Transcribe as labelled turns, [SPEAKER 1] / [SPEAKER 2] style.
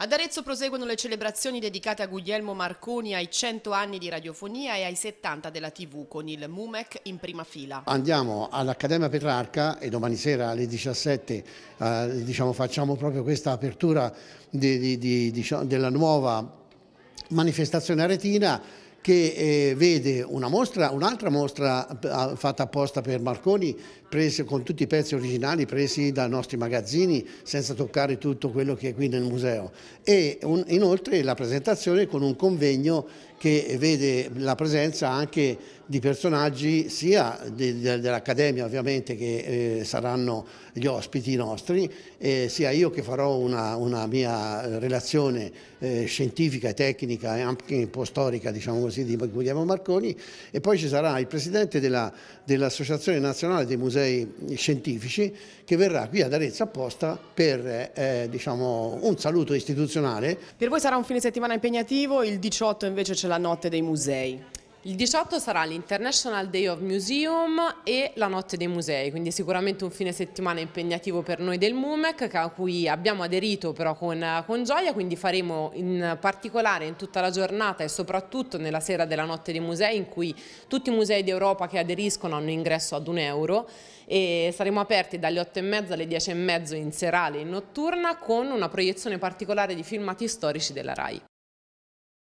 [SPEAKER 1] Ad Arezzo proseguono le celebrazioni dedicate a Guglielmo Marconi ai 100 anni di radiofonia e ai 70 della TV con il MUMEC in prima fila.
[SPEAKER 2] Andiamo all'Accademia Petrarca e domani sera alle 17 eh, diciamo, facciamo proprio questa apertura di, di, di, diciamo, della nuova manifestazione aretina che eh, vede un'altra mostra, un eh, mostra fatta apposta per Marconi, prese, con tutti i pezzi originali presi dai nostri magazzini, senza toccare tutto quello che è qui nel museo. E un, inoltre la presentazione con un convegno che vede la presenza anche di personaggi sia de, de, dell'Accademia ovviamente che eh, saranno gli ospiti nostri, eh, sia io che farò una, una mia relazione eh, scientifica, tecnica e anche un po' storica diciamo così, di Guglielmo Marconi e poi ci sarà il Presidente dell'Associazione dell Nazionale dei Musei Scientifici che verrà qui ad Arezzo apposta per eh, diciamo, un saluto istituzionale. Per
[SPEAKER 1] voi sarà un fine settimana impegnativo, il
[SPEAKER 2] 18 invece
[SPEAKER 1] c'è la notte dei musei.
[SPEAKER 3] Il 18 sarà l'International Day of Museum e la Notte dei Musei, quindi sicuramente un fine settimana impegnativo per noi del MUMEC a cui abbiamo aderito però con, con gioia, quindi faremo in particolare in tutta la giornata e soprattutto nella sera della Notte dei Musei in cui tutti i musei d'Europa che aderiscono hanno ingresso ad un euro e saremo aperti dalle 8 e mezza alle 10 e 10.30 in serale e in notturna con una proiezione particolare di filmati storici della RAI.